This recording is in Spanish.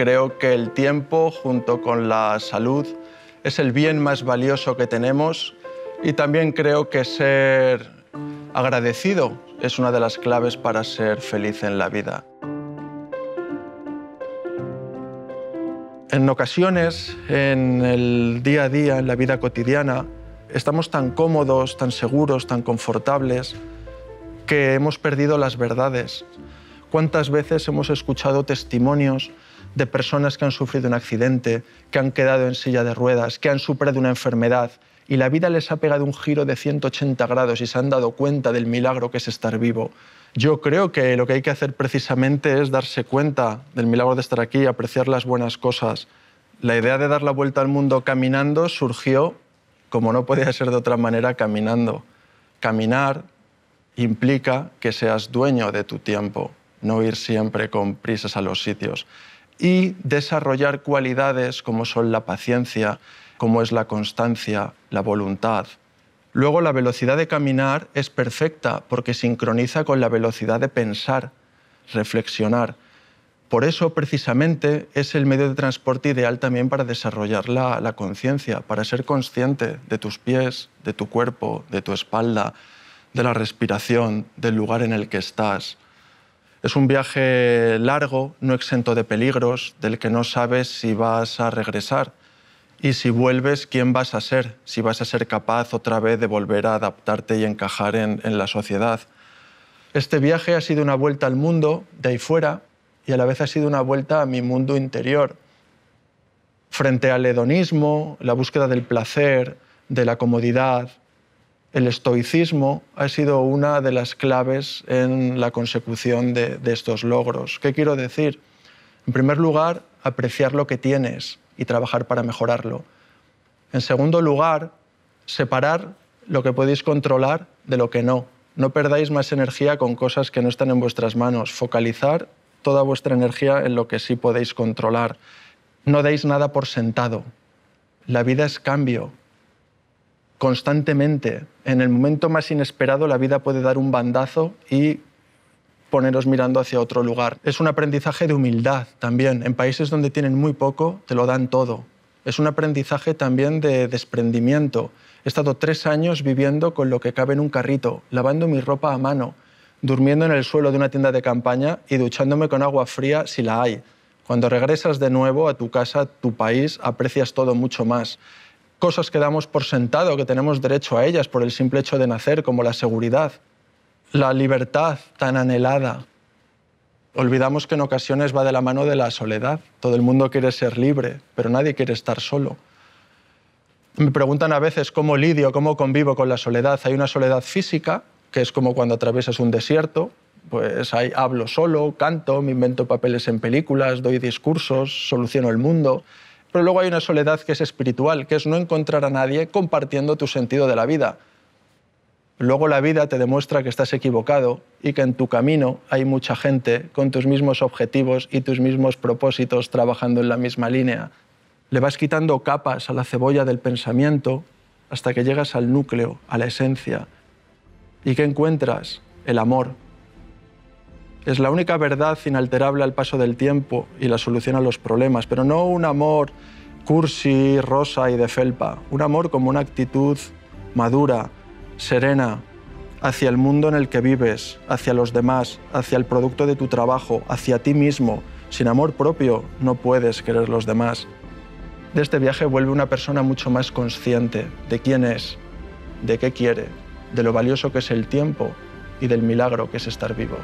Creo que el tiempo, junto con la salud, es el bien más valioso que tenemos y también creo que ser agradecido es una de las claves para ser feliz en la vida. En ocasiones, en el día a día, en la vida cotidiana, estamos tan cómodos, tan seguros, tan confortables, que hemos perdido las verdades. ¿Cuántas veces hemos escuchado testimonios de personas que han sufrido un accidente, que han quedado en silla de ruedas, que han superado una enfermedad y la vida les ha pegado un giro de 180 grados y se han dado cuenta del milagro que es estar vivo. Yo creo que lo que hay que hacer precisamente es darse cuenta del milagro de estar aquí, y apreciar las buenas cosas. La idea de dar la vuelta al mundo caminando surgió, como no podía ser de otra manera, caminando. Caminar implica que seas dueño de tu tiempo, no ir siempre con prisas a los sitios y desarrollar cualidades como son la paciencia, como es la constancia, la voluntad. Luego la velocidad de caminar es perfecta porque sincroniza con la velocidad de pensar, reflexionar. Por eso precisamente es el medio de transporte ideal también para desarrollar la, la conciencia, para ser consciente de tus pies, de tu cuerpo, de tu espalda, de la respiración, del lugar en el que estás. Es un viaje largo, no exento de peligros, del que no sabes si vas a regresar y si vuelves, quién vas a ser, si vas a ser capaz otra vez de volver a adaptarte y encajar en, la sociedad. Este viaje ha sido una vuelta al mundo de ahí fuera y a la vez ha sido una vuelta a mi mundo interior. Frente al hedonismo, la búsqueda del placer, de la comodidad, el estoicismo ha sido una de las claves en la consecución de, estos logros. ¿Qué quiero decir? En primer lugar, apreciar lo que tienes y trabajar para mejorarlo. En segundo lugar, separar lo que podéis controlar de lo que no. No perdáis más energía con cosas que no están en vuestras manos. Focalizar toda vuestra energía en lo que sí podéis controlar. No deis nada por sentado. La vida es cambio, constantemente. En el momento más inesperado la vida puede dar un bandazo y poneros mirando hacia otro lugar. Es un aprendizaje de humildad también. En países donde tienen muy poco, te lo dan todo. Es un aprendizaje también de desprendimiento. He estado tres años viviendo con lo que cabe en un carrito, lavando mi ropa a mano, durmiendo en el suelo de una tienda de campaña y duchándome con agua fría si la hay. Cuando regresas de nuevo a tu casa, tu país, aprecias todo mucho más cosas que damos por sentado, que tenemos derecho a ellas por el simple hecho de nacer, como la seguridad, la libertad tan anhelada. Olvidamos que en ocasiones va de la mano de la soledad. Todo el mundo quiere ser libre, pero nadie quiere estar solo. Me preguntan a veces cómo lidio, cómo convivo con la soledad. Hay una soledad física, que es como cuando atraviesas un desierto, pues hablo solo, canto, me invento papeles en películas, doy discursos, soluciono el mundo. Pero luego hay una soledad que es espiritual, que es no encontrar a nadie compartiendo tu sentido de la vida. Luego la vida te demuestra que estás equivocado y que en tu camino hay mucha gente con tus mismos objetivos y tus mismos propósitos trabajando en la misma línea. Le vas quitando capas a la cebolla del pensamiento hasta que llegas al núcleo, a la esencia. ¿Y qué encuentras? El amor, es la única verdad inalterable al paso del tiempo y la solución a los problemas, pero no un amor cursi, rosa y de felpa, un amor como una actitud madura, serena, hacia el mundo en el que vives, hacia los demás, hacia el producto de tu trabajo, hacia ti mismo. Sin amor propio no puedes querer los demás. De este viaje vuelve una persona mucho más consciente de quién es, de qué quiere, de lo valioso que es el tiempo y del milagro que es estar vivo.